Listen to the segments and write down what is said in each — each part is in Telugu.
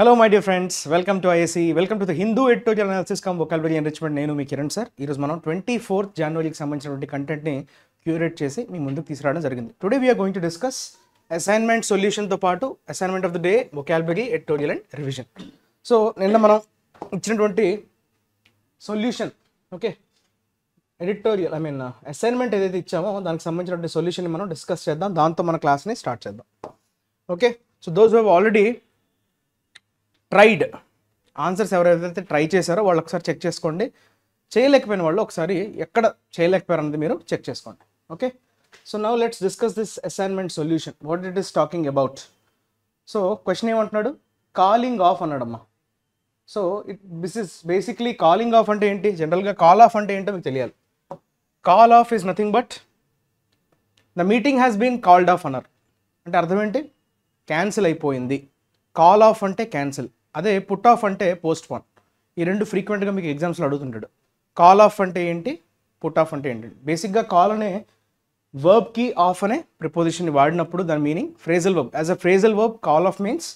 Hello my dear friends welcome to ISC welcome to the Hindu editorial analysis cum vocabulary enrichment నేను మీ కిరణ్ సార్ ఈరోజు మనం ట్వంటీ ఫోర్త్ జనవరికి సంబంధించినటువంటి కంటెంట్ని క్యూరేట్ చేసి మీ ముందుకు తీసుకురావడం జరిగింది today we are going to discuss assignment సొల్యూషన్తో పాటు assignment of the day vocabulary editorial and revision so నిన్న మనం ఇచ్చినటువంటి solution okay editorial I mean assignment ఏదైతే ఇచ్చామో దానికి సంబంధించినటువంటి సొల్యూషన్ మనం డిస్కస్ చేద్దాం దాంతో మన క్లాస్ని స్టార్ట్ చేద్దాం okay so those have already tried answers ఎవరైతే ట్రై చేశారో వాళ్ళు ఒకసారి చెక్ చేసుకోండి చేయలేకపోయిన వాళ్ళు ఒకసారి ఎక్కడ చేయలేకపోయారు అనేది మీరు చెక్ చేసుకోండి okay so now let's discuss this assignment solution what it is talking about so question ఏమంటున్నాడు కాలింగ్ ఆఫ్ అన్నాడమ్మా so it this is basically calling off అంటే ఏంటి జనరల్గా కాల్ ఆఫ్ అంటే ఏంటో మీకు తెలియాలి call off is nothing but the meeting has been called off అన్నారు అంటే అర్థం ఏంటి క్యాన్సిల్ అయిపోయింది కాల్ ఆఫ్ అంటే క్యాన్సిల్ అదే పుట్ ఆఫ్ అంటే పోస్ట్ పోన్ ఈ రెండు ఫ్రీక్వెంట్గా మీకు ఎగ్జామ్స్లో అడుగుతుంటాడు కాల్ ఆఫ్ అంటే ఏంటి పుట్ ఆఫ్ అంటే ఏంటి బేసిక్గా కాల్ అనే వర్బ్కి ఆఫ్ అనే ప్రిపోజిషన్ వాడినప్పుడు దాని meaning phrasal verb as a phrasal verb call off means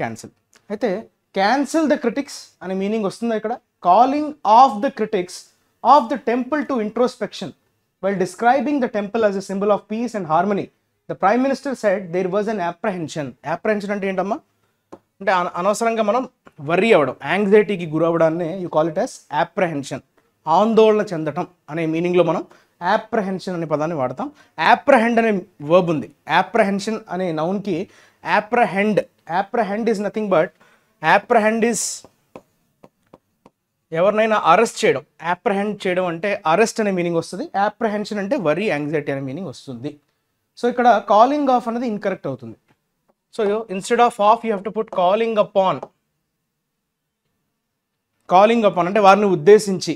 cancel అయితే క్యాన్సిల్ ద క్రిటిక్స్ అనే మీనింగ్ వస్తుంది ఇక్కడ calling off the critics of the temple to introspection while describing the temple as a symbol of peace and harmony the prime minister said there was an apprehension apprehension అంటే ఏంటమ్మా అంటే అనవసరంగా మనం వర్రీ అవ్వడం యాంగ్జైటీకి గురవడాన్ని you call it as apprehension ఆందోళన చెందటం అనే మీనింగ్లో మనం యాప్రహెన్షన్ అనే పదాన్ని వాడతాం యాప్రహెండ్ అనే వర్బ్ ఉంది యాప్రహెన్షన్ అనే నౌన్కి apprehend apprehend is nothing but apprehend is ఎవరినైనా అరెస్ట్ చేయడం యాప్రహెండ్ చేయడం అంటే అరెస్ట్ అనే మీనింగ్ వస్తుంది యాప్రహెన్షన్ అంటే వరీ యాంగ్జైటీ అనే మీనింగ్ వస్తుంది సో ఇక్కడ కాలింగ్ ఆఫ్ అనేది ఇన్కరెక్ట్ అవుతుంది So instead of of you have to put calling upon. Calling up upon అంటే వారిని ఉద్దేశించి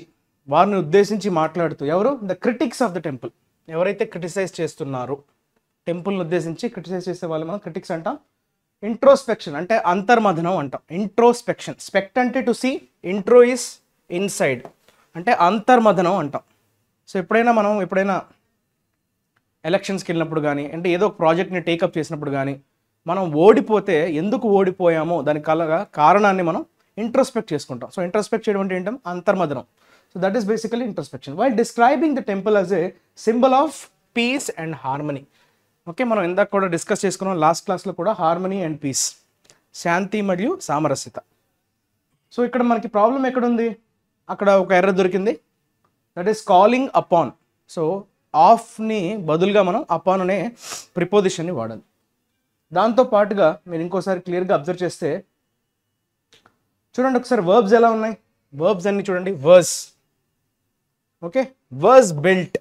వారిని ఉద్దేశించి మాట్లాడుతూ ఎవరు the critics of the temple ఎవరైతే క్రిటిసైజ్ చేస్తున్నారు టెంపుల్ని ఉద్దేశించి క్రిటిసైజ్ చేసే వాళ్ళు మనం క్రిటిక్స్ అంటాం ఇంట్రోస్పెక్షన్ అంటే అంతర్మథనం అంటాం ఇంట్రోస్పెక్షన్ స్పెక్ట్ అంటే to see intro is inside అంటే అంతర్మథనం అంటాం సో ఎప్పుడైనా మనం ఎప్పుడైనా ఎలక్షన్స్కి వెళ్ళినప్పుడు కానీ అంటే ఏదో ఒక ప్రాజెక్ట్ని టేకప్ చేసినప్పుడు కానీ మనం ఓడిపోతే ఎందుకు ఓడిపోయామో దాని కలగా కారణాన్ని మనం ఇంట్రస్పెక్ట్ చేసుకుంటాం సో ఇంట్రస్పెక్ట్ చేయడం అంటే ఏంటం అంతర్మదనం so that is basically introspection while describing the temple as a symbol of peace and harmony okay మనం ఇందాక కూడా డిస్కస్ చేసుకున్నాం లాస్ట్ క్లాస్లో కూడా హార్మనీ అండ్ పీస్ శాంతి మరియు సామరస్యత సో ఇక్కడ మనకి ప్రాబ్లం ఎక్కడుంది అక్కడ ఒక ఎర్ర దొరికింది that is calling upon so ఆఫ్ని బదులుగా మనం అపాన్ అనే ప్రిపోజిషన్ని వాడాలి దాంతో పాటుగా మీరు ఇంకోసారి క్లియర్గా అబ్జర్వ్ చేస్తే చూడండి ఒకసారి వర్బ్స్ ఎలా ఉన్నాయి వర్బ్స్ అన్ని చూడండి verbs okay verbs built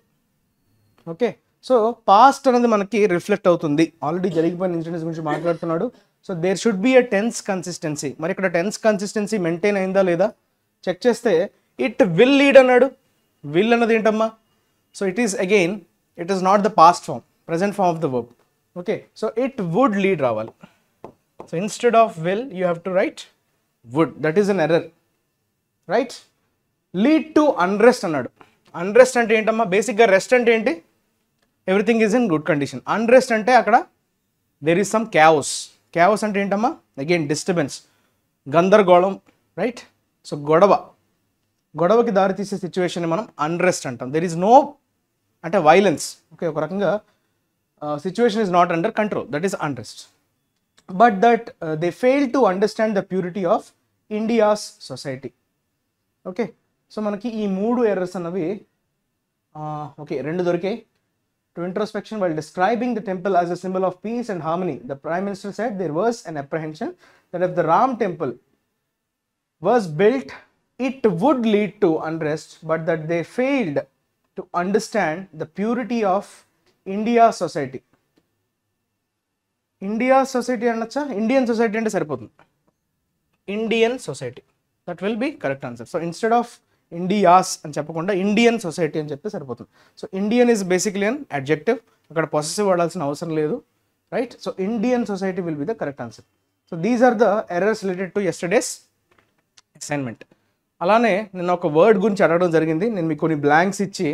okay so past అనేది మనకి రిఫ్లెక్ట్ అవుతుంది ఆల్రెడీ జరిగిపోయిన ఇన్సిడెంట్స్ గురించి మాట్లాడుతున్నాడు so there should be a tense consistency మరి ఇక్కడ టెన్స్ కన్సిస్టెన్సీ మెయింటైన్ అయిందా లేదా చెక్ చేస్తే ఇట్ విల్ లీడ్ అన్నాడు విల్ అన్నది ఏంటమ్మా so it is again it is not the past form present form of the verb okay so it would lead రావాలి so instead of will you have to right would that is an error right lead to unrest అన్నాడు అన్రెస్ట్ అంటే ఏంటమ్మా బేసిక్గా రెస్ట్ అంటే ఏంటి everything is in good condition unrest అంటే అక్కడ there is some chaos chaos అంటే ఏంటమ్మా అగైన్ డిస్టర్బెన్స్ గందరగోళం రైట్ సో గొడవ గొడవకి దారితీసే సిచ్యువేషన్ మనం అన్రెస్ట్ అంటాం దెర్ ఈజ్ నో అంటే వైలెన్స్ ఓకే ఒక రకంగా Uh, situation is not under control that is unrest but that uh, they fail to understand the purity of india's society okay so manaki ee moodu errors anavi uh, okay rendu dorike to introspection while describing the temple as a symbol of peace and harmony the prime minister said there was an apprehension that if the ram temple was built it would lead to unrest but that they failed to understand the purity of India society India society అనొచ్చా ఇండియన్ సొసైటీ అంటే సరిపోతుంది Indian society that will be correct answer so instead of India's అని చెప్పకుండా ఇండియన్ సొసైటీ అని చెప్తే సరిపోతుంది so Indian is basically an adjective అక్కడ పొసెసివ్ వాడాల్సిన అవసరం లేదు right so Indian society will be the correct answer so these are the errors related to yesterday's assignment అలానే నేను ఒక వర్డ్ గురించి అడగడం జరిగింది నేను మీకు కొన్ని బ్లాంక్స్ ఇచ్చి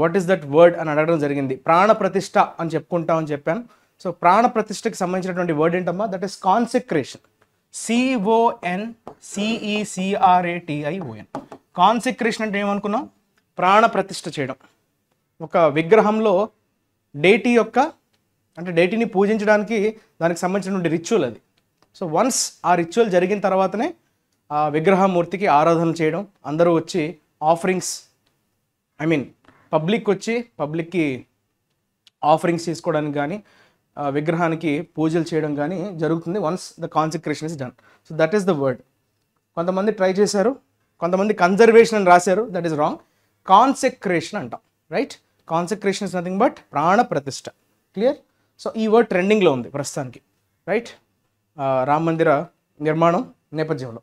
వాట్ ఈస్ దట్ వర్డ్ అని అడగడం జరిగింది ప్రాణ ప్రతిష్ట అని చెప్పుకుంటామని చెప్పాను సో ప్రాణ ప్రతిష్టకి సంబంధించినటువంటి వర్డ్ ఏంటమ్మా that is consecration CON సిఈసిఆర్ఏటిఐఓఎన్ consecration అంటే ఏమనుకున్నాం ప్రాణ ప్రతిష్ట చేయడం ఒక విగ్రహంలో డేటీ యొక్క అంటే డేటీని పూజించడానికి దానికి సంబంధించినటువంటి రిచువల్ అది సో వన్స్ ఆ రిచువల్ జరిగిన తర్వాతనే ఆ విగ్రహమూర్తికి ఆరాధన చేయడం అందరూ వచ్చి ఆఫరింగ్స్ ఐ మీన్ పబ్లిక్ వచ్చి పబ్లిక్కి ఆఫరింగ్స్ తీసుకోవడానికి కానీ విగ్రహానికి పూజలు చేయడం కానీ జరుగుతుంది once the consecration is done so that is the word కొంతమంది ట్రై చేశారు కొంతమంది కన్జర్వేషన్ అని రాశారు దట్ ఈస్ రాంగ్ కాన్సెక్రేషన్ అంటాం right consecration is nothing but ప్రాణ ప్రతిష్ట క్లియర్ సో ఈ వర్డ్ ట్రెండింగ్లో ఉంది ప్రస్తుతానికి రైట్ రామ మందిర నిర్మాణం నేపథ్యంలో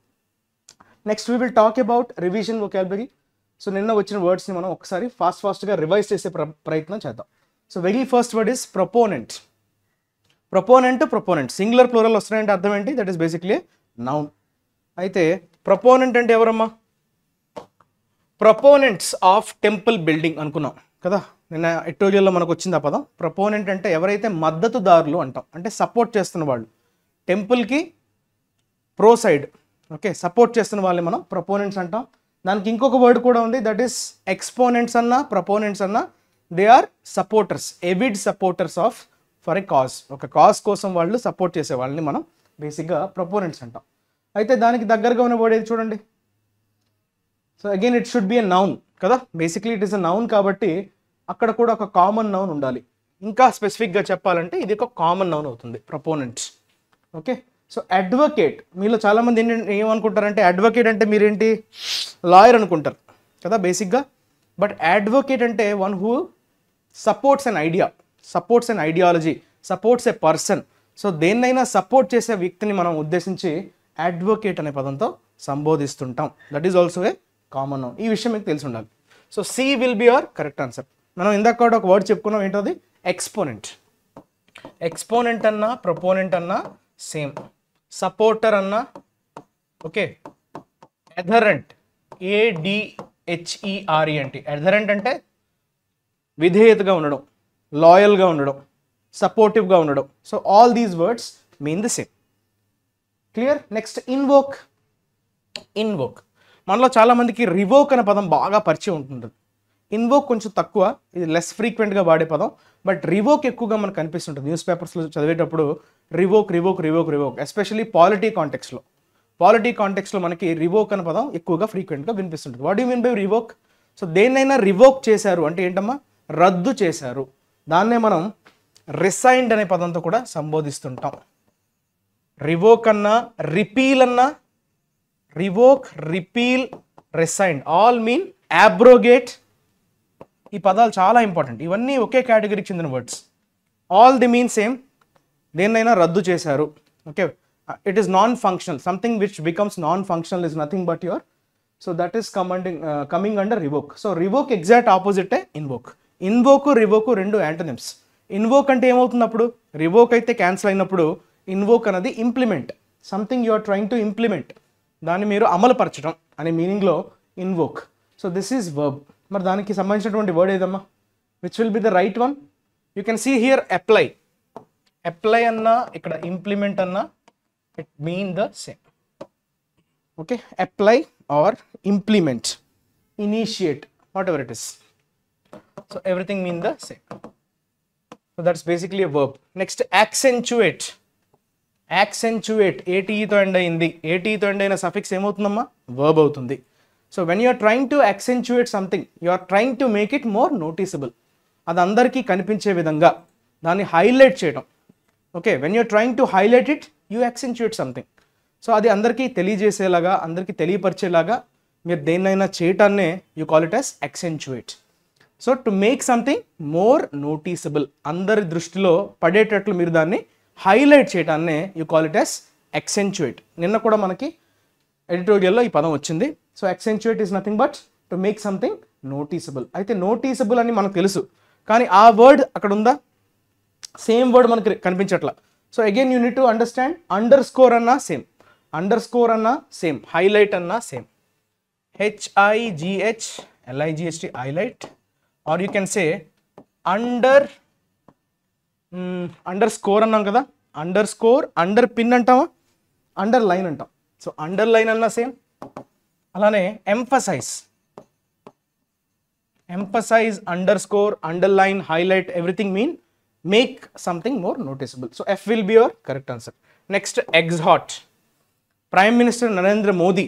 next we will talk about revision vocabulary so నిన్న వచ్చిన వర్డ్స్ని మనం ఒకసారి ఫాస్ట్ ఫాస్ట్గా రివైజ్ చేసే ప్రయత్నం చేద్దాం so very first word is proponent proponent proponent singular plural వస్తున్నాయంటే అర్థం ఏంటి దట్ ఈస్ బేసిక్లీ నౌన్ అయితే ప్రపోనెంట్ అంటే ఎవరమ్మా ప్రపోనెంట్స్ ఆఫ్ టెంపుల్ బిల్డింగ్ అనుకున్నాం కదా నిన్న ఎటోరియల్లో మనకు వచ్చింది ఆ పదం ప్రపోనెంట్ అంటే ఎవరైతే మద్దతుదారులు అంటాం అంటే సపోర్ట్ చేస్తున్న వాళ్ళు టెంపుల్కి ప్రో సైడ్ ఓకే సపోర్ట్ చేస్తున్న వాళ్ళని మనం ప్రపోనెంట్స్ అంటాం దానికి ఇంకొక వర్డ్ కూడా ఉంది దట్ ఈస్ ఎక్స్పోనెంట్స్ అన్న ప్రపోనెంట్స్ అన్న they are supporters avid supporters of for a cause ఒక కాజ్ కోసం వాళ్ళు సపోర్ట్ చేసే వాళ్ళని మనం బేసిక్గా ప్రపోనెంట్స్ అంటాం అయితే దానికి దగ్గరగా ఉన్న వర్డ్ ఏది చూడండి so again it should be a noun కదా basically it is a noun కాబట్టి అక్కడ కూడా ఒక కామన్ నౌన్ ఉండాలి ఇంకా స్పెసిఫిక్గా చెప్పాలంటే ఇది ఒక కామన్ నౌన్ అవుతుంది ప్రపోనెంట్స్ ఓకే సో అడ్వకేట్ మీలో చాలామంది ఏమనుకుంటారంటే అడ్వకేట్ అంటే మీరేంటి లాయర్ అనుకుంటారు కదా బేసిక్గా బట్ అడ్వకేట్ అంటే one who supports an idea supports and ideology supports a person so దేన్నైనా సపోర్ట్ చేసే వ్యక్తిని మనం ఉద్దేశించి అడ్వకేట్ అనే పదంతో సంబోధిస్తుంటాం that is also a common noun ఈ విషయం మీకు తెలిసి ఉండాలి so C will be our correct answer మనం ఇందాక కూడా ఒక వర్డ్ చెప్పుకున్నాం ఏంటది ఎక్స్పోనెంట్ ఎక్స్పోనెంట్ అన్నా ప్రపోనెంట్ అన్నా సేమ్ సపోర్టర్ అన్న ఓకే ఎథరెంట్ e e అంటే ఎథరెంట్ అంటే విధేయతగా ఉండడం లాయల్గా ఉండడం సపోర్టివ్గా ఉండడం so all these words mean the same clear next invoke invoke మనలో చాలామందికి రివోక్ అనే పదం బాగా పరిచయం ఉంటుంది ఇన్వోక్ కొంచెం తక్కువ ఇది లెస్ ఫ్రీక్వెంట్గా వాడే పదం బట్ రివోక్ ఎక్కువగా మనకు కనిపిస్తుంటుంది న్యూస్ పేపర్స్లో చదివేటప్పుడు revoke revoke revoke revoke especially polity కాంటెక్స్లో పాలిటీ కాంటెక్స్లో మనకి రివోక్ అనే పదం ఎక్కువగా ఫ్రీక్వెంట్గా వినిపిస్తుంటుంది what you mean by revoke so దేన్నైనా రివోక్ చేశారు అంటే ఏంటమ్మా రద్దు చేశారు దాన్నే మనం రిసైన్డ్ అనే పదంతో కూడా సంబోధిస్తుంటాం రివోక్ అన్నా రిపీల్ అన్నా revoke repeal resign all mean abrogate ఈ పదాలు చాలా ఇంపార్టెంట్ ఇవన్నీ ఒకే కేటగిరీకి చెందిన words all the means same దేన్నైనా రద్దు చేశారు okay it is non functional something which becomes non functional is nothing but your so that is commanding coming under revoke so revoke exact ఆపోజిటే ఇన్వోక్ ఇన్వోకు రివోకు రెండు యాంటనిమ్స్ ఇన్వోక్ అంటే ఏమవుతున్నప్పుడు రివోక్ అయితే క్యాన్సిల్ అయినప్పుడు ఇన్వోక్ అనేది implement something you are trying to implement దాన్ని మీరు అమలుపరచడం అనే మీనింగ్లో invoke so this is verb మరి దానికి సంబంధించినటువంటి వర్డ్ ఏదమ్మా which will be the right one you can see here apply apply అన్నా ఇక్కడ ఇంప్లిమెంట్ అన్నా it mean the same okay apply or implement initiate whatever it is so everything mean the same so that's basically a verb next accentuate accentuate ఏటీఈతో ఎండ్ అయింది ఏటీఈతో e ఎండ్ అయిన సఫిక్స్ ఏమవుతుందమ్మా వర్బ్ అవుతుంది so when you're trying to accentuate something you are trying to make it more noticeable అది అందరికీ కనిపించే విధంగా దాన్ని హైలైట్ చేయడం okay when you're trying to highlight it you accentuate something so అది అందరికీ తెలియజేసేలాగా అందరికీ తెలియపరిచేలాగా మీరు దేన్నైనా చేయటాన్నే you call it as accentuate so to make something more noticeable అందరి దృష్టిలో పడేటట్లు మీరు దాన్ని హైలైట్ చేయటాన్నే you call it as accentuate నిన్న కూడా మనకి ఎడిటోరియల్లో ఈ పదం వచ్చింది so accentuate is nothing but to make something noticeable అయితే నోటీసబుల్ అని మనకు తెలుసు కానీ ఆ వర్డ్ అక్కడ ఉందా సేమ్ వర్డ్ మనకి కనిపించట్లా so again you need to understand underscore అన్నా సేమ్ అండర్ స్కోర్ అన్నా సేమ్ హైలైట్ అన్నా same H I G H L I G H T highlight or you can say under underscore అన్నాం కదా అండర్ స్కోర్ అండర్ పిన్ అంటామా అండర్ లైన్ అంటాం సో అండర్లైన్ అన్నా సేమ్ అలానే emphasize emphasize underscore underline highlight everything mean make something more noticeable so F will be your correct answer next exalt prime minister Narendra Modi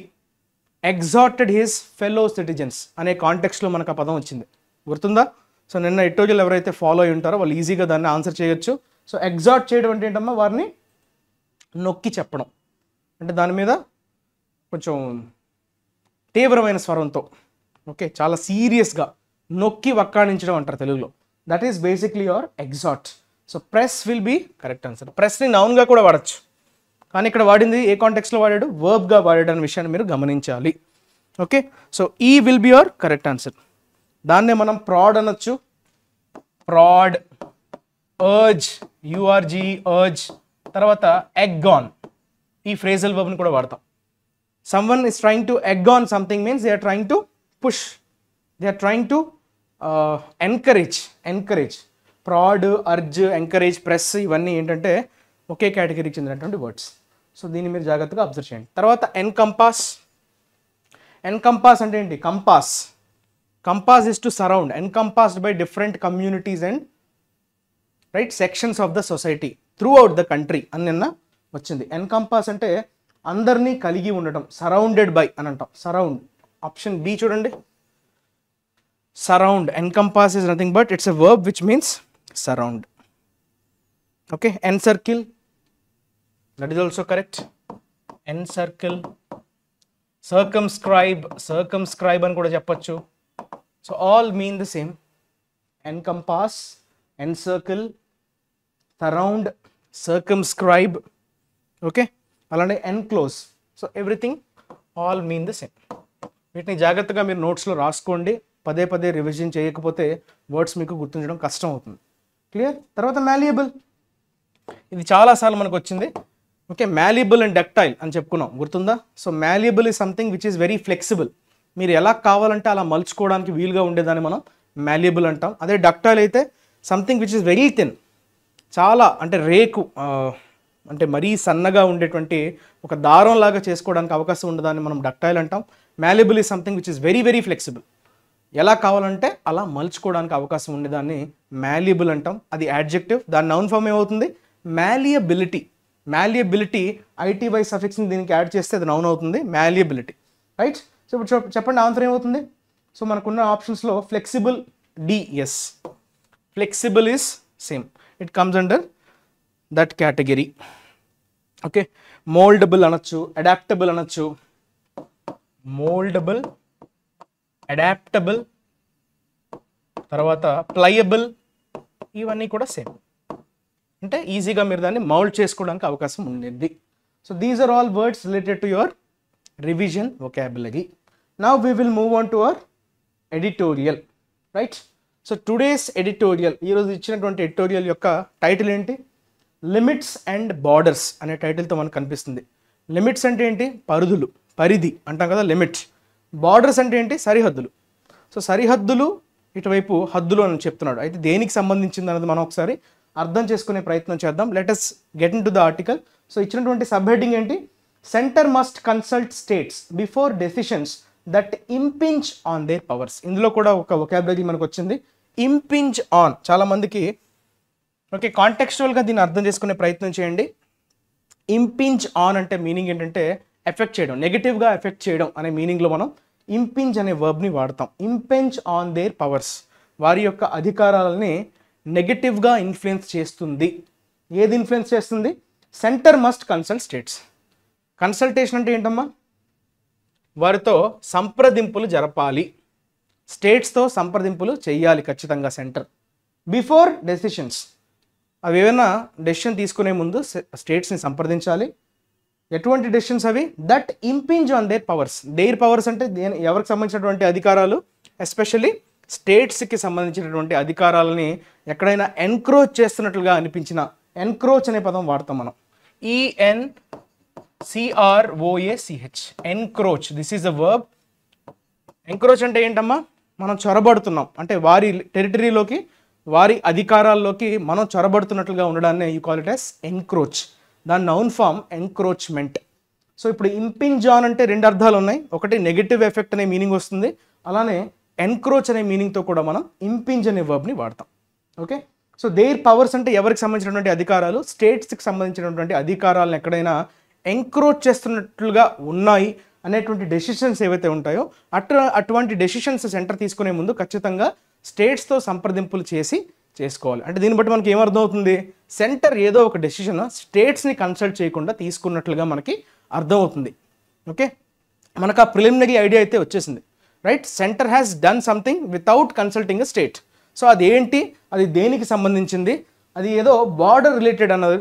exalted his fellow citizens అనే కాంటెక్స్లో మనకు ఆ పదం వచ్చింది గుర్తుందా సో నిన్న రోజులు ఎవరైతే ఫాలో అయి ఉంటారో వాళ్ళు ఈజీగా దాన్ని ఆన్సర్ చేయొచ్చు సో ఎగ్జాట్ చేయడం అంటే ఏంటమ్మా వారిని నొక్కి చెప్పడం అంటే దాని మీద కొంచెం తీవ్రమైన స్వరంతో ఓకే చాలా సీరియస్గా నొక్కి వక్కాణించడం అంటారు తెలుగులో that is basically your exalt so press will be correct answer ప్రెస్ని నౌన్గా కూడా వాడచ్చు కానీ ఇక్కడ వాడింది ఏ కాంటెక్స్లో వాడాడు వర్బ్గా వాడాడు అనే విషయాన్ని మీరు గమనించాలి okay so E will be your correct answer దాన్నే మనం ప్రాడ్ అనొచ్చు ప్రాడ్ అర్జ్ యుఆర్జీ అర్జ్ తర్వాత ఎగ్గాన్ ఈ ఫ్రేజల్ వర్బ్ని కూడా వాడతాం one is trying to egg on something means they are trying to push they are trying to encourage encourage prod urge encourage press ఇవన్నీ ఏంటంటే ఒకే కేటగిరీకి చెందినటువంటి వర్డ్స్ సో దీన్ని మీరు జాగ్రత్తగా అబ్జర్వ్ చేయండి తర్వాత ఎన్కంపాస్ ఎన్కంపాస్ అంటే ఏంటి compass compass is to surround encompassed by different communities and right sections of the society throughout the country అని నిన్న వచ్చింది ఎన్కంపాస్ అంటే అందరినీ కలిగి ఉండటం సరౌండెడ్ బై అని అంటాం సరౌండ్ ఆప్షన్ బి చూడండి surround encompass is nothing but it's a verb which means surround okay encircle that is also correct encircle circumscribe circumscribe అని కూడా చెప్పచ్చు so all mean the same encompass circle surround circumscribe okay అలానే enclose so everything all mean the same వీటిని జాగ్రత్తగా మీరు నోట్స్లో రాసుకోండి పదే పదే రివిజన్ చేయకపోతే వర్డ్స్ మీకు గుర్తుంచడం కష్టం అవుతుంది క్లియర్ తర్వాత మ్యాలియబుల్ ఇది చాలాసార్లు మనకు వచ్చింది ఓకే మ్యాలియబుల్ అండ్ డక్టైల్ అని చెప్పుకున్నాం గుర్తుందా so malleable is something which is very flexible మీరు ఎలా కావాలంటే అలా మలుచుకోవడానికి వీలుగా ఉండేదాన్ని మనం మ్యాలియబుల్ అంటాం అదే డక్టైల్ అయితే something which is very thin చాలా అంటే రేకు అంటే మరీ సన్నగా ఉండేటువంటి ఒక దారం లాగా చేసుకోవడానికి అవకాశం ఉండదాన్ని మనం డక్టైల్ అంటాం malleable is something which is very very flexible ఎలా కావాలంటే అలా మలుచుకోవడానికి అవకాశం ఉండేదాన్ని మ్యాలియబుల్ అంటాం అది యాడ్జెక్టివ్ దాని నౌన్ ఫామ్ ఏమవుతుంది మ్యాలియబిలిటీ మ్యాలియబిలిటీ ఐటీ వై సఫిక్స్ని దీనికి యాడ్ చేస్తే అది నౌన్ అవుతుంది మ్యాలియబిలిటీ రైట్ సో ఇప్పుడు చెప్పండి ఆన్సర్ ఏమవుతుంది సో మనకున్న ఆప్షన్స్లో flexible this flexible is same it comes under that category okay mouldable అనొచ్చు అడాప్టబుల్ అనొచ్చు మోల్డబుల్ అడాప్టబుల్ తర్వాత ప్లయబుల్ ఇవన్నీ కూడా సేమ్ అంటే ఈజీగా మీరు దాన్ని మౌల్డ్ చేసుకోవడానికి అవకాశం ఉండింది so these are all words related to your revision vocabulary. నా we will move on to our editorial right so today's editorial ఈరోజు ఇచ్చినటువంటి ఎడిటోరియల్ యొక్క టైటిల్ ఏంటి లిమిట్స్ అండ్ బార్డర్స్ అనే టైటిల్తో మనకు కనిపిస్తుంది లిమిట్స్ అంటే ఏంటి పరిధులు పరిధి అంటాం కదా లిమిట్స్ బార్డర్స్ అంటే ఏంటి సరిహద్దులు సో సరిహద్దులు ఇటువైపు హద్దులు అని చెప్తున్నాడు అయితే దేనికి సంబంధించింది అన్నది మనం ఒకసారి అర్థం చేసుకునే ప్రయత్నం చేద్దాం let's get in to the article so ఇచ్చినటువంటి సబ్ హెడ్డింగ్ ఏంటి centre must consult states before decisions that impinge on their powers ఇందులో కూడా ఒక ఒకాబిలిటీ మనకు వచ్చింది ఇంపింజ్ ఆన్ చాలామందికి ఓకే కాంటెక్స్చువల్గా దీన్ని అర్థం చేసుకునే ప్రయత్నం చేయండి ఇంపింజ్ ఆన్ అంటే మీనింగ్ ఏంటంటే ఎఫెక్ట్ చేయడం నెగిటివ్గా ఎఫెక్ట్ చేయడం అనే మీనింగ్లో మనం ఇంపింజ్ అనే వర్బ్ని వాడతాం ఇంపెంజ్ ఆన్ దేర్ పవర్స్ వారి యొక్క అధికారాలని నెగిటివ్గా ఇన్ఫ్లుయెన్స్ చేస్తుంది ఏది ఇన్ఫ్లుయెన్స్ చేస్తుంది centre must consult states consultation అంటే ఏంటమ్మా వారితో సంప్రదింపులు జరపాలి స్టేట్స్తో సంప్రదింపులు చేయాలి ఖచ్చితంగా సెంటర్ బిఫోర్ డెసిషన్స్ అవి ఏమైనా డెసిషన్ తీసుకునే ముందు స్టేట్స్ని సంప్రదించాలి ఎటువంటి డెసిషన్స్ అవి that impinge on their powers their powers అంటే ఎవరికి సంబంధించినటువంటి అధికారాలు ఎస్పెషల్లీ స్టేట్స్కి సంబంధించినటువంటి అధికారాలని ఎక్కడైనా ఎన్క్రోచ్ చేస్తున్నట్లుగా అనిపించిన ఎన్క్రోచ్ అనే పదం వాడతాం మనం E N C R O A C H encroach this is a verb encroach అంటే ఏంటమ్మా మనం చొరబడుతున్నాం అంటే వారి టెరిటరీలోకి వారి అధికారాల్లోకి మనం చొరబడుతున్నట్లుగా ఉండడాన్ని you call it as encroach దాని నౌన్ ఫామ్ ఎంక్రోచ్మెంట్ సో ఇప్పుడు ఇంపింజ్ ఆన్ అంటే రెండు అర్థాలు ఉన్నాయి ఒకటి నెగిటివ్ ఎఫెక్ట్ అనే మీనింగ్ వస్తుంది అలానే ఎన్క్రోచ్ అనే మీనింగ్తో కూడా మనం ఇంపింజ్ అనే వర్బ్ని వాడతాం ఓకే సో దేర్ పవర్స్ అంటే ఎవరికి సంబంధించినటువంటి అధికారాలు స్టేట్స్కి సంబంధించినటువంటి అధికారాలను ఎక్కడైనా ఎంక్రోచ్ చేస్తున్నట్లుగా ఉన్నాయి అనేటువంటి డెసిషన్స్ ఏవైతే ఉంటాయో అటు అటువంటి డెసిషన్స్ సెంటర్ తీసుకునే ముందు ఖచ్చితంగా స్టేట్స్తో సంప్రదింపులు చేసి చేసుకోవాలి అంటే దీన్ని బట్టి మనకి ఏమర్థమవుతుంది సెంటర్ ఏదో ఒక డెసిషన్ స్టేట్స్ని కన్సల్ట్ చేయకుండా తీసుకున్నట్లుగా మనకి అర్థమవుతుంది ఓకే మనకు ఆ ప్రిలిమినరీ ఐడియా అయితే వచ్చేసింది right centre has done something without consulting state so అది ఏంటి అది దేనికి సంబంధించింది అది ఏదో బార్డర్ రిలేటెడ్ అన్నది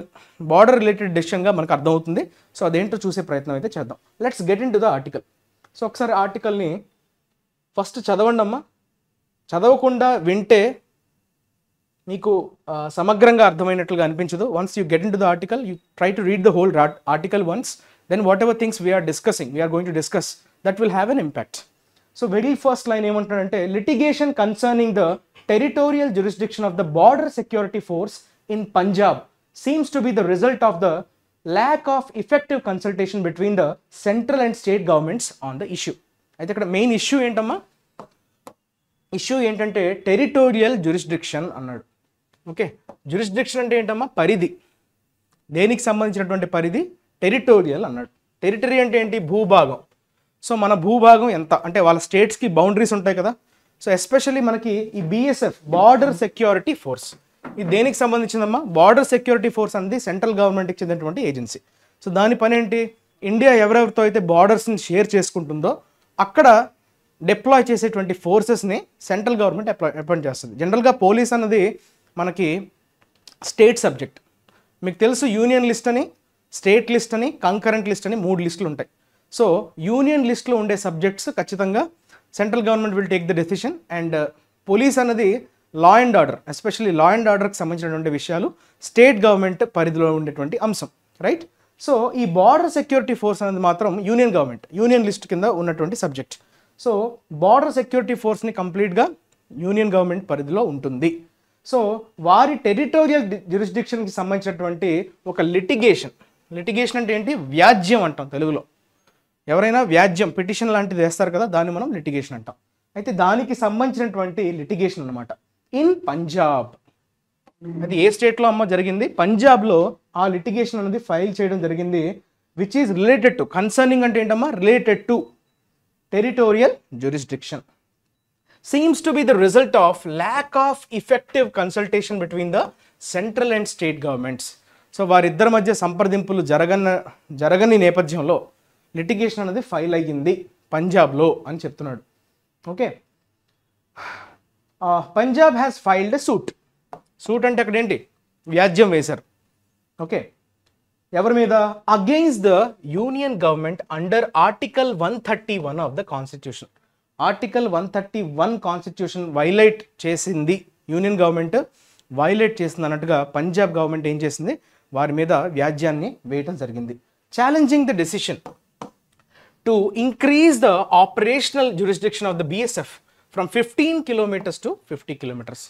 బార్డర్ రిలేటెడ్ డెసిషన్గా మనకు అర్థమవుతుంది సో అదేంటో చూసే ప్రయత్నం అయితే చేద్దాం let's get in to the article so ఒకసారి ఆర్టికల్ని ఫస్ట్ చదవండి అమ్మా చదవకుండా వింటే మీకు సమగ్రంగా అర్థమైనట్లుగా అనిపించదు once you get in to the article you try to read the whole article once then whatever things we are discussing we are going to discuss that will have an impact so very first line ఏమంటాడంటే litigation concerning the territorial jurisdiction of the border security force in Punjab seems to be the result of the lack of effective consultation between the central and state governments on the issue అయితే ఇక్కడ మెయిన్ ఇష్యూ ఏంటమ్మా ఇష్యూ ఏంటంటే టెరిటోరియల్ జ్యూరిస్డిక్షన్ అన్నాడు ఓకే జ్యూరిస్డిక్షన్ అంటే ఏంటమ్మా పరిధి దేనికి సంబంధించినటువంటి పరిధి టెరిటోరియల్ అన్నాడు టెరిటరీ అంటే ఏంటి భూభాగం సో మన భూభాగం ఎంత అంటే వాళ్ళ స్టేట్స్కి బౌండరీస్ ఉంటాయి కదా సో ఎస్పెషల్లీ మనకి ఈ బీఎస్ఎఫ్ బార్డర్ సెక్యూరిటీ ఫోర్స్ ఇది దేనికి సంబంధించిందమ్మా బార్డర్ సెక్యూరిటీ ఫోర్స్ అనేది సెంట్రల్ గవర్నమెంట్కి చెందినటువంటి ఏజెన్సీ సో దాని పని ఏంటి ఇండియా ఎవరెవరితో అయితే బార్డర్స్ని షేర్ చేసుకుంటుందో అక్కడ డిప్లాయ్ చేసేటువంటి ఫోర్సెస్ని సెంట్రల్ గవర్నమెంట్ అప్లా అపాయింట్ చేస్తుంది జనరల్గా పోలీస్ అన్నది మనకి స్టేట్ సబ్జెక్ట్ మీకు తెలుసు యూనియన్ లిస్ట్ అని స్టేట్ లిస్ట్ అని కంకరెంట్ లిస్ట్ అని మూడు లిస్టులు ఉంటాయి సో యూనియన్ లిస్ట్లో ఉండే సబ్జెక్ట్స్ ఖచ్చితంగా central government will take the decision and police అన్నది law and order especially law and ఆర్డర్కి సంబంధించినటువంటి విషయాలు స్టేట్ గవర్నమెంట్ పరిధిలో ఉండేటువంటి అంశం రైట్ సో ఈ బార్డర్ సెక్యూరిటీ ఫోర్స్ అనేది మాత్రం యూనియన్ గవర్నమెంట్ యూనియన్ లిస్ట్ కింద ఉన్నటువంటి సబ్జెక్ట్ సో బార్డర్ సెక్యూరిటీ ఫోర్స్ని కంప్లీట్గా యూనియన్ గవర్నమెంట్ పరిధిలో ఉంటుంది సో వారి టెరిటోరియల్ జ్యూరిస్డిక్షన్కి సంబంధించినటువంటి ఒక లిటిగేషన్ లిటిగేషన్ అంటే ఏంటి వ్యాజ్యం అంటాం తెలుగులో ఎవరైనా వ్యాజ్యం పిటిషన్ లాంటిది వేస్తారు కదా దాన్ని మనం లిటిగేషన్ అంటాం అయితే దానికి సంబంధించినటువంటి లిటిగేషన్ అనమాట ఇన్ పంజాబ్ అది ఏ స్టేట్లో అమ్మ జరిగింది పంజాబ్లో ఆ లిటిగేషన్ అనేది ఫైల్ చేయడం జరిగింది which is related to concerning అంటే ఏంటమ్మా related to territorial jurisdiction seems to be the result of lack of effective consultation between the central and state governments so వారిద్దరి మధ్య సంప్రదింపులు జరగన జరగని నేపథ్యంలో లిటిగేషన్ అనేది ఫైల్ అయ్యింది పంజాబ్లో అని చెప్తున్నాడు okay Punjab has filed suit suit అంటే అక్కడ ఏంటి వ్యాజ్యం వేశారు ఓకే ఎవరి మీద against the union government under article one thirty one of the constitution article one thirty one constitution violate చేసింది యూనియన్ గవర్నమెంట్ వైలేట్ చేసింది అన్నట్టుగా పంజాబ్ గవర్నమెంట్ ఏం చేసింది వారి మీద వ్యాజ్యాన్ని వేయటం జరిగింది challenging the decision to increase the operational jurisdiction of the BSF from fifteen kilometres to fifty kilometres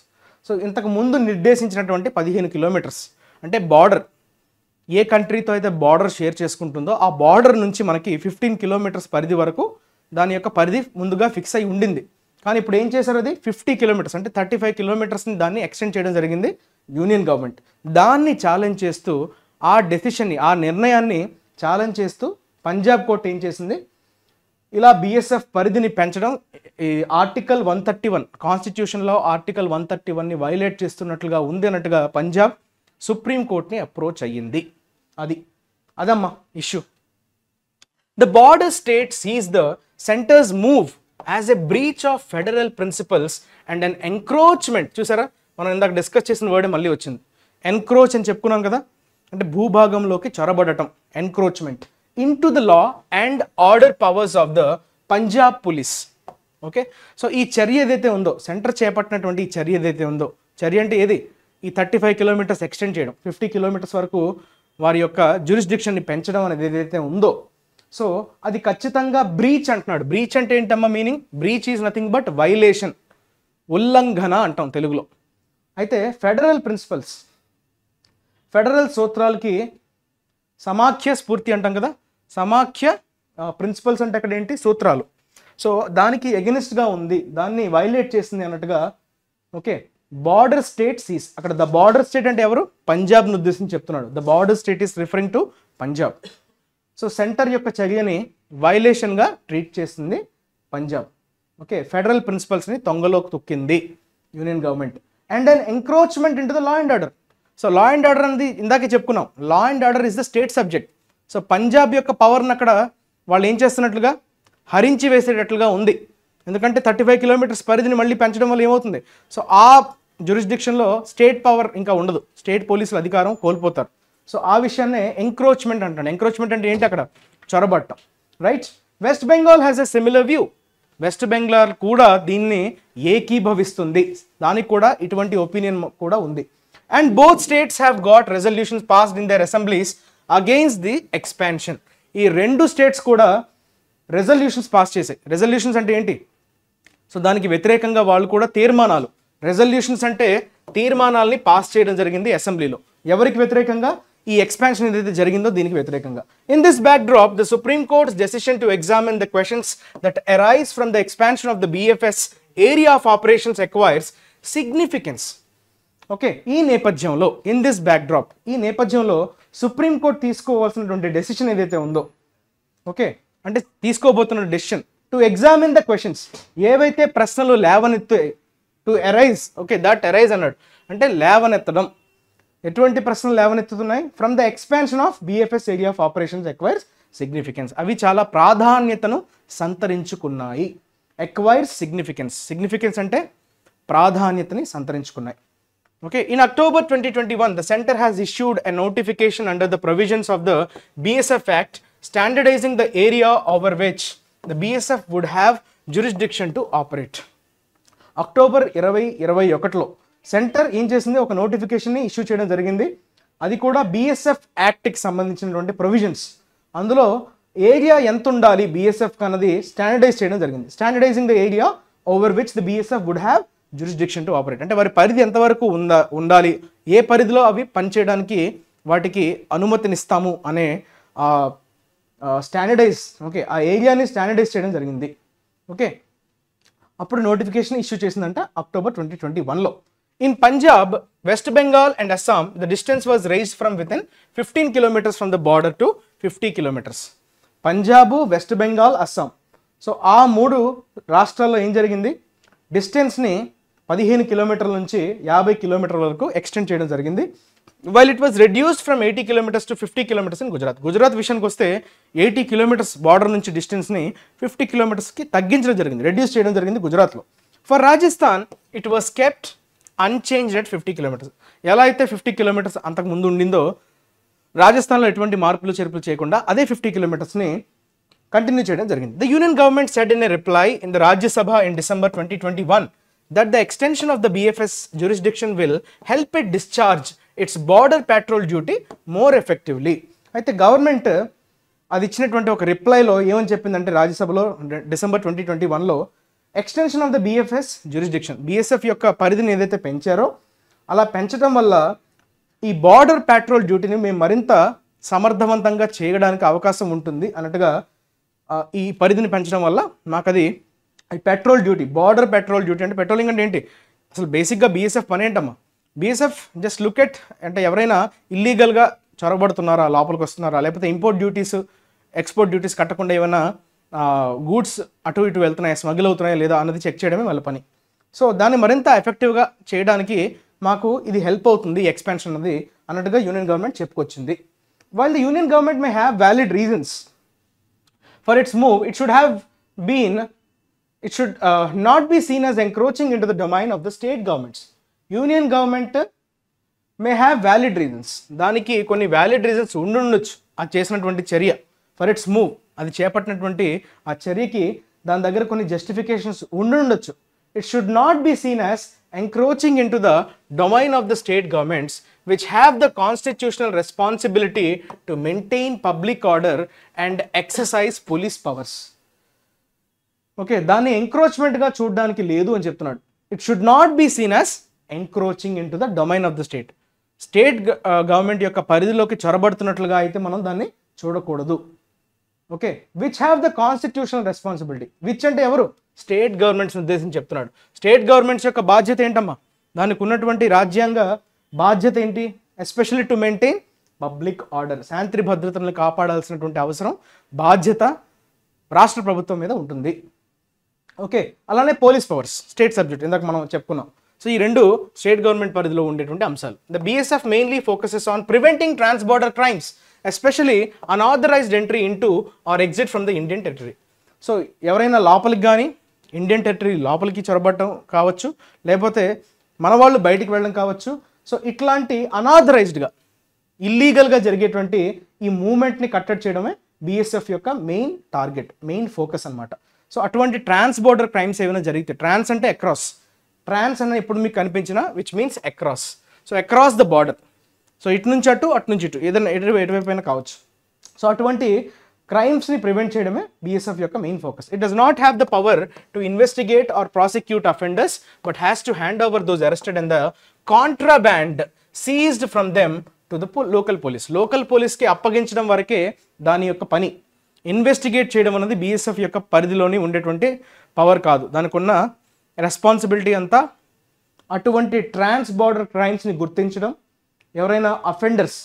so ఇంతకు ముందు నిర్దేశించినటువంటి పదిహేను కిలోమీటర్స్ అంటే బార్డర్ ఏ కంట్రీతో అయితే బార్డర్ షేర్ చేసుకుంటుందో ఆ బార్డర్ నుంచి మనకి ఫిఫ్టీన్ కిలోమీటర్స్ పరిధి వరకు దాని యొక్క పరిధి ముందుగా ఫిక్స్ అయి ఉండింది కానీ ఇప్పుడు ఏం చేశారు అది ఫిఫ్టీ కిలోమీటర్స్ అంటే థర్టీ ఫైవ్ కిలోమీటర్స్ని దాన్ని ఎక్స్టెండ్ చేయడం జరిగింది యూనియన్ గవర్నమెంట్ దాన్ని ఛాలెంజ్ చేస్తూ ఆ డెసిషన్ని ఆ నిర్ణయాన్ని ఛాలెంజ్ చేస్తూ పంజాబ్ కోర్టు ఏం చేసింది ఇలా బిఎస్ఎఫ్ పరిధిని పెంచడం ఈ ఆర్టికల్ వన్ థర్టీ వన్ కాన్స్టిట్యూషన్లో ఆర్టికల్ వన్ థర్టీ వన్ని వైలేట్ చేస్తున్నట్లుగా ఉంది అన్నట్టుగా పంజాబ్ సుప్రీంకోర్టుని అప్రోచ్ అయ్యింది అది అదమ్మా issue the border state sees the centre's move as a breach of federal principles and an encroachment చూసారా మనం ఇందాక డిస్కస్ చేసిన వర్డ్ మళ్ళీ వచ్చింది ఎన్క్రోచ్ అని చెప్పుకున్నాం కదా అంటే భూభాగంలోకి చొరబడటం encroachment in to the law and order powers of the Punjab police okay so ఈ చర్య ఏదైతే ఉందో సెంటర్ చేపట్టినటువంటి ఈ చర్య ఏదైతే ఉందో చర్య అంటే ఏది ఈ థర్టీ ఫైవ్ కిలోమీటర్స్ ఎక్స్టెండ్ చేయడం ఫిఫ్టీ కిలోమీటర్స్ వరకు వారి యొక్క జ్యూరిస్డిక్షన్ని పెంచడం అనేది ఏదైతే ఉందో సో అది ఖచ్చితంగా బ్రీచ్ అంటున్నాడు బ్రీచ్ అంటే ఏంటమ్మా meaning breach is nothing but violation ఉల్లంఘన అంటాం తెలుగులో అయితే ఫెడరల్ ప్రిన్సిపల్స్ ఫెడరల్ సూత్రాలకి సమాఖ్య స్ఫూర్తి అంటాం కదా సమాఖ్య ప్రిన్సిపల్స్ అంటే అక్కడ ఏంటి సూత్రాలు సో దానికి ఎగెనిస్ట్గా ఉంది దాన్ని వైలేట్ చేసింది అన్నట్టుగా ఓకే బార్డర్ స్టేట్ సీస్ అక్కడ ద బార్డర్ స్టేట్ అంటే ఎవరు పంజాబ్ను ఉద్దేశించి చెప్తున్నాడు the border state is referring to Punjab so centre యొక్క చర్యని వైలేషన్గా ట్రీట్ చేసింది పంజాబ్ ఓకే ఫెడరల్ ప్రిన్సిపల్స్ని తొంగలోకి తొక్కింది union government and an encroachment into the law and order so law and order అనేది ఇందాకే చెప్పుకున్నాం law and order is the state subject so Punjab యొక్క పవర్ని అక్కడ వాళ్ళు ఏం చేస్తున్నట్లుగా హరించి వేసేటట్లుగా ఉంది ఎందుకంటే థర్టీ ఫైవ్ కిలోమీటర్స్ పరిధిని మళ్ళీ పెంచడం వల్ల ఏమవుతుంది సో ఆ జ్యూరిస్డిక్షన్లో స్టేట్ పవర్ ఇంకా ఉండదు స్టేట్ పోలీసులు అధికారం కోల్పోతారు సో ఆ విషయాన్నే ఎంక్రోచ్మెంట్ అంటాడు ఎంక్రోచ్మెంట్ అంటే ఏంటి అక్కడ చొరబట్టం right West Bengal has a similar view West Bengal కూడా దీన్ని ఏకీభవిస్తుంది దానికి కూడా ఇటువంటి ఒపీనియన్ కూడా ఉంది and both states have got resolutions passed in their assemblies against the expansion ఈ రెండు స్టేట్స్ కూడా రెజల్యూషన్స్ పాస్ చేసాయి రెజల్యూషన్స్ అంటే ఏంటి సో దానికి వ్యతిరేకంగా వాళ్ళు కూడా తీర్మానాలు రెజల్యూషన్స్ అంటే తీర్మానాల్ని పాస్ చేయడం జరిగింది అసెంబ్లీలో ఎవరికి వ్యతిరేకంగా ఈ ఎక్స్పాన్షన్ ఏదైతే జరిగిందో దీనికి వ్యతిరేకంగా in this backdrop the Supreme Court's decision to examine the questions that arise from the expansion of the BFS area of operations acquires significance okay ఈ నేపథ్యంలో ఇన్ దిస్ బ్యాక్ డ్రాప్ ఈ నేపథ్యంలో సుప్రీంకోర్టు తీసుకోవాల్సినటువంటి డెసిషన్ ఏదైతే ఉందో ఓకే అంటే తీసుకోబోతున్న decision to examine the questions ఏవైతే ప్రశ్నలు లేవనెత్తే to arise okay that arise అన్నాడు అంటే లేవనెత్తడం ఎటువంటి ప్రశ్నలు లేవనెత్తుతున్నాయి from the expansion of BFS area of operations acquires significance అవి చాలా ప్రాధాన్యతను సంతరించుకున్నాయి ఎక్వైర్స్ సిగ్నిఫికెన్స్ సిగ్నిఫికెన్స్ అంటే ప్రాధాన్యతని సంతరించుకున్నాయి okay in October twenty twenty one the centre has issued a notification under the provisions of the BSF act standardising the area over which the BSF would have jurisdiction to operate October ఇరవై ఇరవై ఒకటిలో సెంటర్ ఏం చేసింది ఒక నోటిఫికేషన్ని ఇష్యూ చేయడం జరిగింది అది కూడా బీఎస్ఎఫ్ యాక్ట్కి సంబంధించినటువంటి ప్రొవిజన్స్ అందులో ఏరియా ఎంత ఉండాలి బీఎస్ఎఫ్ అన్నది స్టాండర్డైజ్ చేయడం జరిగింది standardising the area over which the BSF would have jurisdiction to operate అంటే వారి పరిధి ఎంతవరకు ఉందా ఉండాలి ఏ పరిధిలో అవి పనిచేయడానికి వాటికి అనుమతినిస్తాము అనే స్టాండర్డైజ్ ఓకే ఆ ఏరియాని స్టాండర్డైజ్ చేయడం జరిగింది ఓకే అప్పుడు నోటిఫికేషన్ ఇష్యూ చేసిందంట అక్టోబర్ ట్వంటీ ట్వంటీ వన్లో in Punjab West Bengal and Assam the distance was raise from within fifteen kilometres from the border to fifty kilometres Punjab West Bengal Assam so ఆ మూడు రాష్ట్రాల్లో ఏం జరిగింది డిస్టెన్స్ని పదిహేను కిలోమీటర్ల నుంచి యాభై కిలోమీటర్ల వరకు ఎక్స్టెండ్ చేయడం జరిగింది while it was reduced from eighty kilometres to fifty kilometres in Gujarat Gujarat విషయానికి వస్తే ఎయిటీ కిలోమీటర్స్ బార్డర్ నుంచి డిస్టెన్స్ని ఫిఫ్టీ కిలోమీటర్స్కి తగ్గించడం జరిగింది రెడ్యూస్ చేయడం జరిగింది గుజరాత్లో for Rajasthan it was kept unchange at fifty kilometres ఎలా అయితే ఫిఫ్టీ కిలోమీటర్స్ అంతకు ముందు ఉండిందో రాజస్థాన్లో ఎటువంటి మార్పులు చేర్పులు చేయకుండా అదే ఫిఫ్టీ కిలోమీటర్స్ని కంటిన్యూ చేయడం జరిగింది the union government said in a reply in the Rajya Sabha in December twenty twenty one that the extension of the BFS jurisdiction will help at discharge its border patrol duty more effectively అయితే గవర్నమెంట్ అది ఇచ్చినటువంటి ఒక రిప్లైలో ఏమని చెప్పిందంటే రాజ్యసభలో డిసెంబర్ ట్వంటీ ట్వంటీ వన్లో extension of the BFS jurisdiction BSF యొక్క పరిధిని ఏదైతే పెంచారో అలా పెంచడం వల్ల ఈ బార్డర్ పెట్రోల్ డ్యూటీని మేము మరింత సమర్థవంతంగా చేయడానికి అవకాశం ఉంటుంది అన్నట్టుగా ఈ పరిధిని పెంచడం వల్ల మాకు అది patrol duty border patrol duty అంటే పెట్రోలింగ్ అంటే ఏంటి అసలు బేసిక్గా బీఎస్ఎఫ్ పని ఏంటమ్మా బీఎస్ఎఫ్ జస్ట్ లుక్ ఎట్ అంటే ఎవరైనా ఇల్లీగల్గా చొరబడుతున్నారా లోపలికి వస్తున్నారా లేకపోతే ఇంపోర్ట్ డ్యూటీస్ ఎక్స్పోర్ట్ డ్యూటీస్ కట్టకుండా ఏమైనా గూడ్స్ అటు ఇటు వెళ్తున్నాయా స్మగ్గిల్ అవుతున్నాయా లేదా అన్నది చెక్ చేయడమే వాళ్ళ పని సో దాన్ని మరింత ఎఫెక్టివ్గా చేయడానికి మాకు ఇది హెల్ప్ అవుతుంది ఎక్స్పెన్షన్ అనేది అన్నట్టుగా యూనియన్ గవర్నమెంట్ చెప్పుకొచ్చింది while the union government may have valid reasons for its move it should have been it should not be seen as encroaching in to the domain of the state governments union government may have valid reasons దానికి కొన్ని వ్యాలిడ్ రీజన్స్ ఉండుండొచ్చు అది చేసినటువంటి చర్య ఫర్ ఇట్స్ మూవ్ అది చేపట్టినటువంటి ఆ చర్యకి దాని దగ్గర కొన్ని జస్టిఫికేషన్స్ ఉండుండొచ్చు it should not be seen as encroaching in to the domain of the state governments which have the constitutional responsibility to maintain public order and exercise police powers okay దాన్ని ఎంక్రోచ్మెంట్గా చూడడానికి లేదు అని చెప్తున్నాడు it should not be seen as encroaching in to the domain of the state state government యొక్క పరిధిలోకి చొరబడుతున్నట్లుగా అయితే మనం దాన్ని చూడకూడదు okay which have the constitutional responsibility which అంటే ఎవరు స్టేట్ గవర్నమెంట్స్ ఉద్దేశించి చెప్తున్నాడు స్టేట్ గవర్నమెంట్స్ యొక్క బాధ్యత ఏంటమ్మా దానికి ఉన్నటువంటి రాజ్యాంగ బాధ్యత ఏంటి especially to maintain public order శాంతి భద్రతలను కాపాడాల్సినటువంటి అవసరం బాధ్యత రాష్ట్ర ప్రభుత్వం మీద ఉంటుంది ఓకే అలానే పోలీస్ పవర్స్ స్టేట్ సబ్జెక్ట్ ఇందాక మనం చెప్పుకున్నాం సో ఈ రెండు స్టేట్ గవర్నమెంట్ పరిధిలో ఉండేటువంటి అంశాలు the BSF mainly focuses on preventing trans border crimes especially unauthorised entry into or exit from the Indian territory so ఎవరైనా లోపలికి కానీ ఇండియన్ టెరిటరీ లోపలికి చొరబడటం కావచ్చు లేకపోతే మన వాళ్ళు బయటికి వెళ్ళడం కావచ్చు సో ఇట్లాంటి అనాథరైజ్డ్గా ఇల్లీగల్గా జరిగేటువంటి ఈ మూమెంట్ని కట్టడి చేయడమే బిఎస్ఎఫ్ యొక్క మెయిన్ టార్గెట్ మెయిన్ ఫోకస్ అనమాట సో అటువంటి ట్రాన్స్ బోర్డర్ క్రైమ్స్ ఏమైనా జరిగితే ట్రాన్స్ అంటే అక్రాస్ ట్రాన్స్ అనేది ఎప్పుడు మీకు కనిపించిన which means across so across the border so ఇటు నుంచి అటు అటు నుంచి ఇటు ఏదైనా ఎటు ఎటువైపు అయినా కావచ్చు సో అటువంటి క్రైమ్స్ని ప్రివెంట్ చేయడమే బీఎస్ఎఫ్ యొక్క main focus it does not have the power to investigate or prosecute offenders but has to hand over those arrested and the contraband seized from them to the local police local పోలీస్కి అప్పగించడం వరకే దాని యొక్క పని ఇన్వెస్టిగేట్ చేయడం అనేది బీఎస్ఎఫ్ యొక్క పరిధిలోని ఉండేటువంటి పవర్ కాదు దానికి ఉన్న రెస్పాన్సిబిలిటీ అంతా అటువంటి ట్రాన్స్ బార్డర్ క్రైమ్స్ని గుర్తించడం ఎవరైనా అఫెండర్స్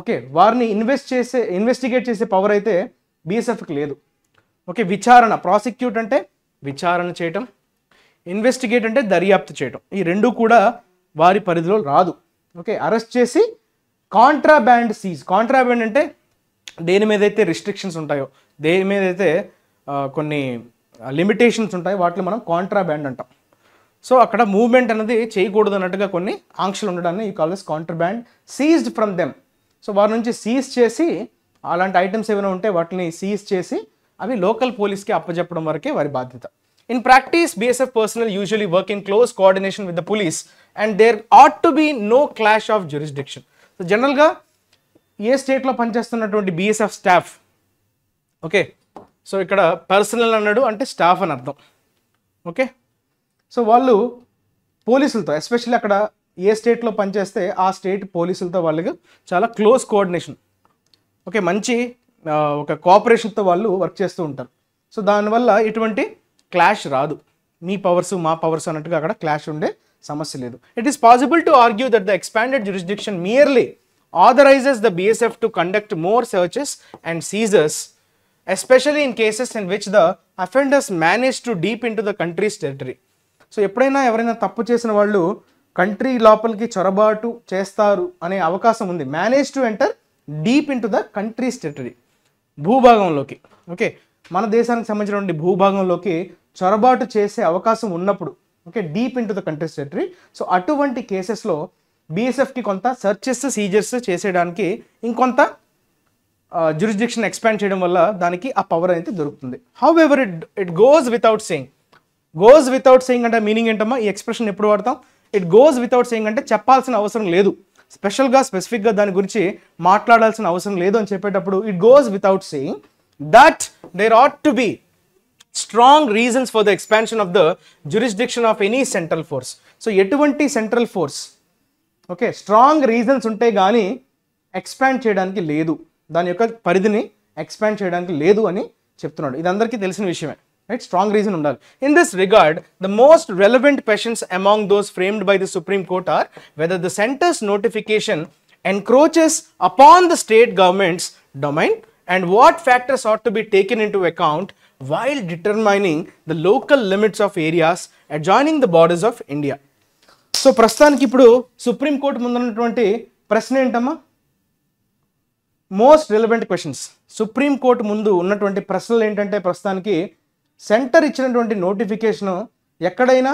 ఓకే వారిని ఇన్వెస్ట్ చేసే ఇన్వెస్టిగేట్ చేసే పవర్ అయితే బీఎస్ఎఫ్కి లేదు ఓకే విచారణ ప్రాసిక్యూట్ అంటే విచారణ చేయటం ఇన్వెస్టిగేట్ అంటే దర్యాప్తు చేయటం ఈ రెండు కూడా వారి పరిధిలో రాదు ఓకే అరెస్ట్ చేసి కాంట్రాబ్యాండ్ సీజ్ కాంట్రాబ్యాండ్ అంటే దేని మీదైతే రిస్ట్రిక్షన్స్ ఉంటాయో దేని మీదైతే కొన్ని లిమిటేషన్స్ ఉంటాయి వాటిని మనం కాంట్రా బ్యాండ్ అంటాం సో అక్కడ మూవ్మెంట్ అనేది చేయకూడదు అన్నట్టుగా కొన్ని ఆంక్షలు ఉండడాన్ని ఈ college contraband seized from them so వారి నుంచి సీజ్ చేసి అలాంటి ఐటమ్స్ ఏమైనా ఉంటే వాటిని సీజ్ చేసి అవి లోకల్ పోలీస్కి అప్పజెప్పడం వరకే వారి బాధ్యత in practice BSF personnel usually work in close coordination with the police and there ought to be no clash of jurisdiction so జనరల్గా ఏ స్టేట్లో పనిచేస్తున్నటువంటి బిఎస్ఎఫ్ స్టాఫ్ ఓకే సో ఇక్కడ పర్సనల్ అన్నాడు అంటే స్టాఫ్ అని అర్థం ఓకే సో వాళ్ళు పోలీసులతో ఎస్పెషల్లీ అక్కడ ఏ స్టేట్లో పనిచేస్తే ఆ స్టేట్ పోలీసులతో వాళ్ళకి చాలా క్లోజ్ కోఆర్డినేషన్ ఓకే మంచి ఒక కోఆపరేషన్తో వాళ్ళు వర్క్ చేస్తూ ఉంటారు సో దానివల్ల ఎటువంటి క్లాష్ రాదు మీ పవర్స్ మా పవర్స్ అన్నట్టుగా అక్కడ క్లాష్ ఉండే సమస్య లేదు it is possible to argue that the expanded jurisdiction merely authorises the BSF to conduct more searches and seizures especially in cases in which the offenders manage to deep in to the country's territory so ఎప్పుడైనా ఎవరైనా తప్పు చేసిన వాళ్ళు కంట్రీ లోపలికి చొరబాటు చేస్తారు అనే అవకాశం ఉంది manage to enter deep in to the country's territory భూభాగంలోకి ఓకే మన దేశానికి సంబంధించినటువంటి భూభాగంలోకి చొరబాటు చేసే అవకాశం ఉన్నప్పుడు okay deep in to the country's territory so అటువంటి కేసెస్లో బీఎస్ఎఫ్కి కొంత సర్చెస్ సీజర్స్ చేసేయడానికి ఇంకొంత జ్యూరిస్డిక్షన్ ఎక్స్పాండ్ చేయడం వల్ల దానికి ఆ పవర్ అనేది దొరుకుతుంది however it it goes without saying goes without saying అంటే మీనింగ్ ఏంటమ్మా ఈ ఎక్స్ప్రెషన్ ఎప్పుడు వాడతాం ఇట్ గోస్ వితౌట్ సేయింగ్ అంటే చెప్పాల్సిన అవసరం లేదు స్పెషల్గా స్పెసిఫిక్గా దాని గురించి మాట్లాడాల్సిన అవసరం లేదు అని చెప్పేటప్పుడు it goes without saying that there ought to be strong reasons for the expansion of the jurisdiction of any central force so ఎటువంటి central force okay strong reasons ఉంటే కానీ ఎక్స్పాండ్ చేయడానికి లేదు దాని యొక్క పరిధిని ఎక్స్పాండ్ చేయడానికి లేదు అని చెప్తున్నాడు ఇది అందరికీ తెలిసిన విషయమే రైట్ స్ట్రాంగ్ రీజన్ ఉండాలి in this regard the most relevant questions among those framed by the Supreme Court are whether the centre's notification upon the state government's domain and what factors are to be taken in into while determining the local limits of areas areas adjoining the borders of India so ప్రస్తుతానికి ఇప్పుడు సుప్రీంకోర్టు ముందున్నటువంటి ప్రశ్న ఏంటమ్మా మోస్ట్ రిలవెంట్ క్వశ్చన్స్ సుప్రీంకోర్టు ముందు ఉన్నటువంటి ప్రశ్నలు ఏంటంటే ప్రస్తుతానికి సెంటర్ ఇచ్చినటువంటి నోటిఫికేషన్ ఎక్కడైనా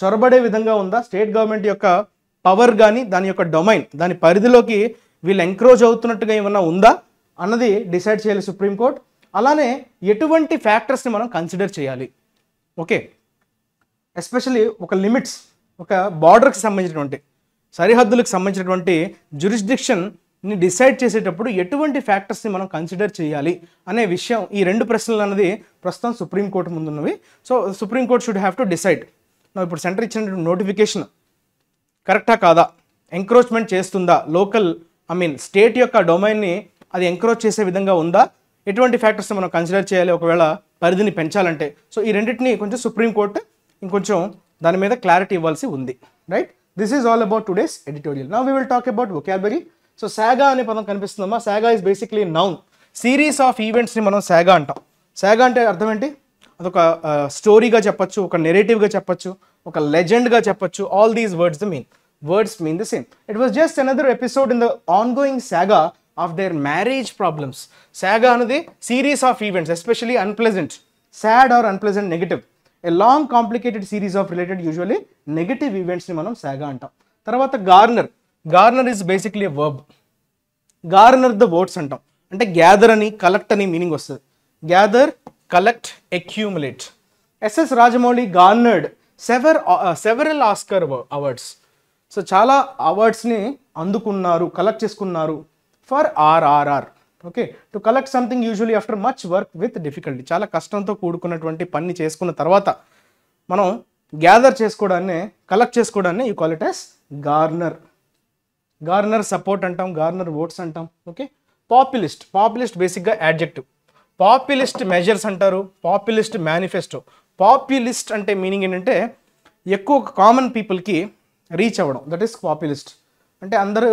చొరబడే విధంగా ఉందా స్టేట్ గవర్నమెంట్ యొక్క పవర్ కానీ దాని యొక్క డొమైన్ దాని పరిధిలోకి వీళ్ళు ఎంక్రోజ్ అవుతున్నట్టుగా ఏమన్నా ఉందా అన్నది డిసైడ్ చేయాలి సుప్రీంకోర్టు అలానే ఎటువంటి ఫ్యాక్టర్స్ని మనం కన్సిడర్ చేయాలి ఓకే ఎస్పెషలీ ఒక లిమిట్స్ ఒక బార్డర్కి సంబంధించినటువంటి సరిహద్దులకు సంబంధించినటువంటి జురిస్డిక్షన్ ని డిసైడ్ చేసేటప్పుడు ఎటువంటి ఫ్యాక్టర్స్ని మనం కన్సిడర్ చేయాలి అనే విషయం ఈ రెండు ప్రశ్నలు అన్నది ప్రస్తుతం సుప్రీంకోర్టు ముందున్నవి so Supreme Court should have to decide ఇప్పుడు సెంటర్ ఇచ్చిన నోటిఫికేషన్ కరెక్టా కాదా ఎంక్రోచ్మెంట్ చేస్తుందా లోకల్ ఐ మీన్ స్టేట్ యొక్క డొమైన్ని అది ఎంక్రోచ్ చేసే విధంగా ఉందా ఎటువంటి ఫ్యాక్టర్స్ని మనం కన్సిడర్ చేయాలి ఒకవేళ పరిధిని పెంచాలంటే సో ఈ రెండింటిని కొంచెం సుప్రీంకోర్టు ఇంకొంచెం దాని మీద క్లారిటీ ఇవ్వాల్సి ఉంది right this is all about today's editorial నా వీ విల్ టాక్ అబౌట్ బరీ సో సాగా అనే పదం కనిపిస్తుందమ్మా saga is basically noun series of ఈవెంట్స్ని మనం సాగా అంటాం సాగా అంటే అర్థం ఏంటి అదొక స్టోరీగా చెప్పొచ్చు ఒక నెరేటివ్గా చెప్పొచ్చు ఒక లెజెండ్గా చెప్పచ్చు all these words the mean words mean the same it was just another episode in the ongoing saga of their marriage problems saga అనేది series of events especially unpleasant sad or unpleasant negative a long complicated series of related usually negative ఈవెంట్స్ని మనం సాగా అంటాం తర్వాత garner garner is basically verb garner the votes అంటాం అంటే గ్యాదర్ అని కలెక్ట్ అని మీనింగ్ వస్తుంది gather collect accumulate SS Rajamouli garnered సెవెర్ సెవరల్ ఆస్కర్ అవార్డ్స్ సో చాలా అవార్డ్స్ని అందుకున్నారు కలెక్ట్ చేసుకున్నారు for RRR okay to collect something usually after much work with difficulty చాలా కష్టంతో కూడుకున్నటువంటి పని చేసుకున్న తర్వాత మనం గ్యాదర్ చేసుకోవడాన్ని కలెక్ట్ చేసుకోవడాన్ని ఈ క్వాలిటీస్ గార్నర్ గార్నర్ సపోర్ట్ అంటాం గార్నర్ ఓట్స్ అంటాం ఓకే పాపులిస్ట్ పాపులిస్ట్ బేసిక్గా యాడ్జెక్టివ్ పాపులిస్ట్ మెజర్స్ అంటారు పాపులిస్ట్ మేనిఫెస్టో పాపులిస్ట్ అంటే మీనింగ్ ఏంటంటే ఎక్కువ కామన్ పీపుల్కి రీచ్ అవ్వడం దట్ ఈస్ పాపులిస్ట్ అంటే అందరూ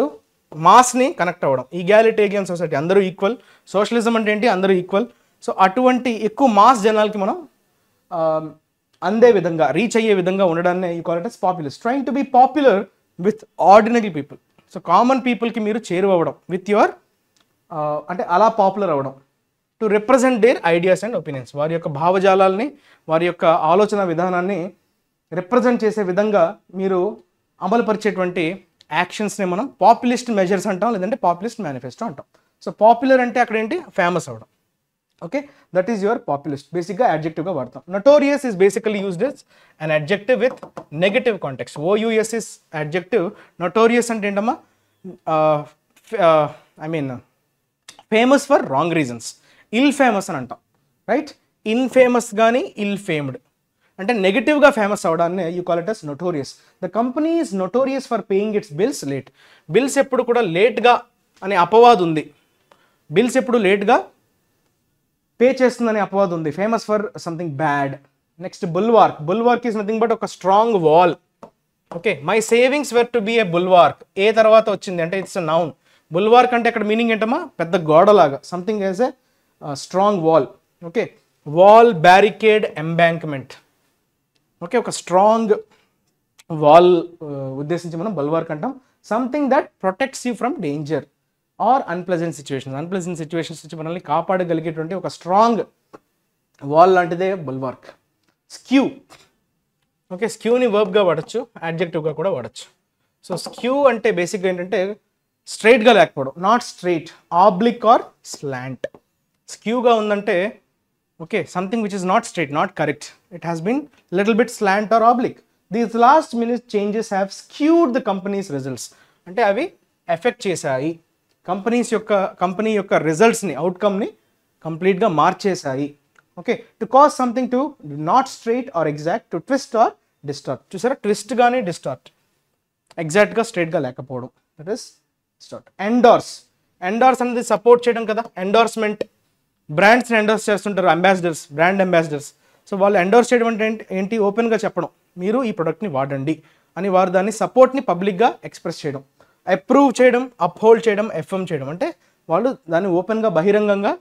మాస్ని కనెక్ట్ అవ్వడం ఈగాలిటేరియన్ సొసైటీ అందరూ ఈక్వల్ సోషలిజం అంటే ఏంటి అందరూ ఈక్వల్ సో అటువంటి ఎక్కువ మాస్ జనాలకి మనం um, అందే విధంగా రీచ్ అయ్యే విధంగా ఉండడాన్ని ఈ qualities populist trying to be popular with ordinary people so common పీపుల్కి మీరు చేరువవ్వడం విత్ యువర్ uh, అంటే అలా పాపులర్ అవ్వడం to represent their ideas and opinions వారి యొక్క భావజాలాల్ని వారి యొక్క ఆలోచన విధానాన్ని రిప్రజెంట్ చేసే విధంగా మీరు అమలుపరిచేటువంటి యాక్షన్స్ని మనం పాపులిస్ట్ మెజర్స్ అంటాం లేదంటే పాపులిస్ట్ మేనిఫెస్టో అంటాం సో పాపులర్ అంటే అక్కడ ఏంటి ఫేమస్ అవడం okay that is your populist బేసిక్గా అడ్జెక్టివ్గా వాడతాం notorious is basically used is and adjective with negative context ఓయుఎస్ ఇస్ అడ్జెక్టివ్ నటోరియస్ అంటే ఏంటమ్మా I mean famous for wrong reasons ill famous అని అంటాం రైట్ ఇన్ ఫేమస్ కానీ ఇల్ ఫేమ్డ్ అంటే నెగిటివ్గా ఫేమస్ అవడాన్ని you call it as notorious the company is notorious for paying its bills late bills ఎప్పుడు కూడా లేట్గా అనే అపవాదు ఉంది బిల్స్ ఎప్పుడు లేట్గా పే చేస్తుందని అపవాదం ఉంది famous for something bad next bulwark bulwark is nothing but ఒక strong wall okay my savings were to be a bulwark a తర్వాత వచ్చింది అంటే ఇట్స్ నౌన్ బుల్వార్క్ అంటే అక్కడ మీనింగ్ ఏంటమ్మా పెద్ద గోడలాగా something as a strong wall okay wall barricade embankment okay ఒక స్ట్రాంగ్ వాల్ uh, ఉద్దేశించి మనం బల్వార్క్ అంటాం something that protects you from danger or unpleasant situations unpleasant situations నుంచి మనల్ని కాపాడగలిగేటువంటి ఒక స్ట్రాంగ్ వాల్ లాంటిదే బుల్వార్క్ స్క్యూ ఓకే స్క్యూని వర్బ్గా వాడచ్చు యాడ్జెక్టివ్గా కూడా వాడచ్చు సో స్క్యూ అంటే బేసిక్గా ఏంటంటే స్ట్రైట్గా లేకపోవడం not straight oblique or slant స్క్యూగా ఉందంటే okay something which is not straight not correct it has been little bit slant or oblique these last minute changes have skewed the company's results అంటే అవి ఎఫెక్ట్ చేశాయి కంపెనీస్ యొక్క కంపెనీ యొక్క రిజల్ట్స్ని అవుట్కమ్ని కంప్లీట్గా మార్చేశాయి okay to cause something to not straight or exact to twist or distort చూసారా ట్విస్ట్ కానీ డిస్టార్ట్ ఎగ్జాక్ట్గా స్ట్రైట్గా లేకపోవడం that is start endorse endorse అనేది సపోర్ట్ చేయడం కదా ఎండార్స్మెంట్ బ్రాండ్స్ని ఎండోర్స్ చేస్తుంటారు అంబాసిడర్స్ బ్రాండ్ అంబాసిడర్స్ సో వాళ్ళు ఎండోర్స్ చేయడం అంటే ఏంటి ఓపెన్గా చెప్పడం మీరు ఈ ప్రొడక్ట్ని వాడండి అని వారు దాన్ని సపోర్ట్ని పబ్లిక్గా ఎక్స్ప్రెస్ చేయడం అప్రూవ్ చేయడం అప్హోల్డ్ చేయడం ఎఫ్ఎం చేయడం అంటే వాళ్ళు దాన్ని ఓపెన్గా బహిరంగంగా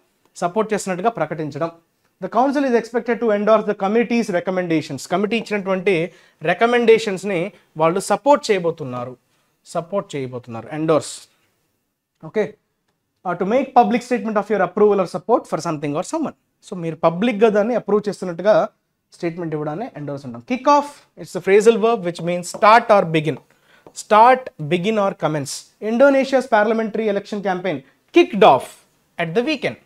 సపోర్ట్ చేసినట్టుగా ప్రకటించడం the council is expected to endorse the committee's recommendations committee ఇచ్చినటువంటి రికమెండేషన్స్ని వాళ్ళు సపోర్ట్ చేయబోతున్నారు సపోర్ట్ చేయబోతున్నారు endorse okay to make public statement of your approval or support for something or someone so మీరు పబ్లిక్గా దాన్ని అప్రూవ్ చేస్తున్నట్టుగా స్టేట్మెంట్ ఇవ్వడానికి ఎండోర్స్ ఉంటాం kick off it's phrasal verb which means start or begin start begin or commence Indonesia's parliamentary election campaign kick off at the weekend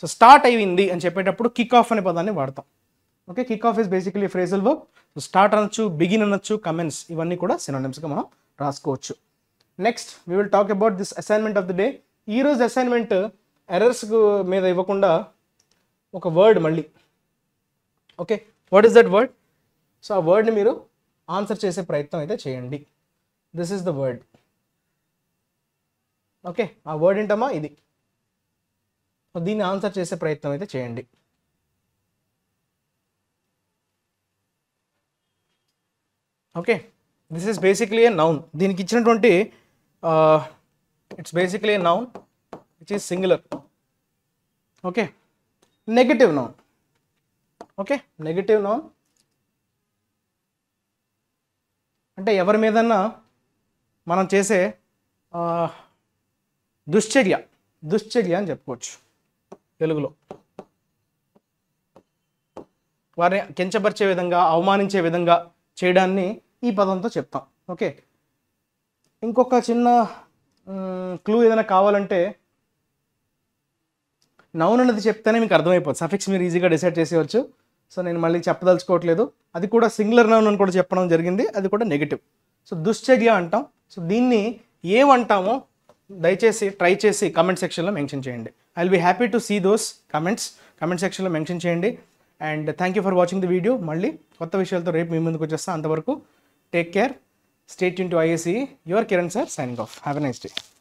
so start అయింది అని చెప్పేటప్పుడు కిక్ ఆఫ్ అనే పదాన్ని వాడతాం okay kick off is basically phrasal work so start అనొచ్చు బిగిన్ అనొచ్చు కమెంట్స్ ఇవన్నీ కూడా సినోనిమ్స్గా మనం రాసుకోవచ్చు next we will talk about this assignment of the day ఈరోజు అసైన్మెంట్ ఎర్రర్స్ మీద ఇవ్వకుండా ఒక వర్డ్ మళ్ళీ okay what is that word so ఆ వర్డ్ని మీరు ఆన్సర్ చేసే ప్రయత్నం అయితే చేయండి this is the word okay ఆ వర్డ్ ఏంటమ్మా ఇది దీన్ని ఆన్సర్ చేసే ప్రయత్నం అయితే చేయండి okay this is basically a noun దీనికి ఇచ్చినటువంటి it's basically a noun which is singular okay negative noun okay negative noun అంటే ఎవరి మీదన్నా మనం చేసే దుశ్చర్య దుశ్చర్య అని చెప్పుకోవచ్చు తెలుగులో వారిని కించపరిచే విధంగా అవమానించే విధంగా చేయడాన్ని ఈ పదంతో చెప్తాం ఓకే ఇంకొక చిన్న క్లూ ఏదైనా కావాలంటే నౌన్ అనేది చెప్తేనే మీకు అర్థమైపోతుంది సఫిక్స్ మీరు ఈజీగా డిసైడ్ చేసేవచ్చు సో నేను మళ్ళీ చెప్పదలుచుకోవట్లేదు అది కూడా సింగులర్ నౌన్ అని కూడా చెప్పడం జరిగింది అది కూడా నెగిటివ్ సో దుశ్చర్య అంటాం సో దీన్ని ఏమంటామో దయచేసి ట్రై చేసి కమెంట్ సెక్షన్లో మెన్షన్ చేయండి I will be happy to see those comments comment సెక్షన్లో మెన్షన్ చేయండి and thank you for watching the video మళ్ళీ కొత్త విషయాలతో రేపు మీ ముందుకు వచ్చేస్తాను అంతవరకు టేక్ కేర్ స్టేట్ ఇన్ to IAC your Kiran sir signing off have a nice day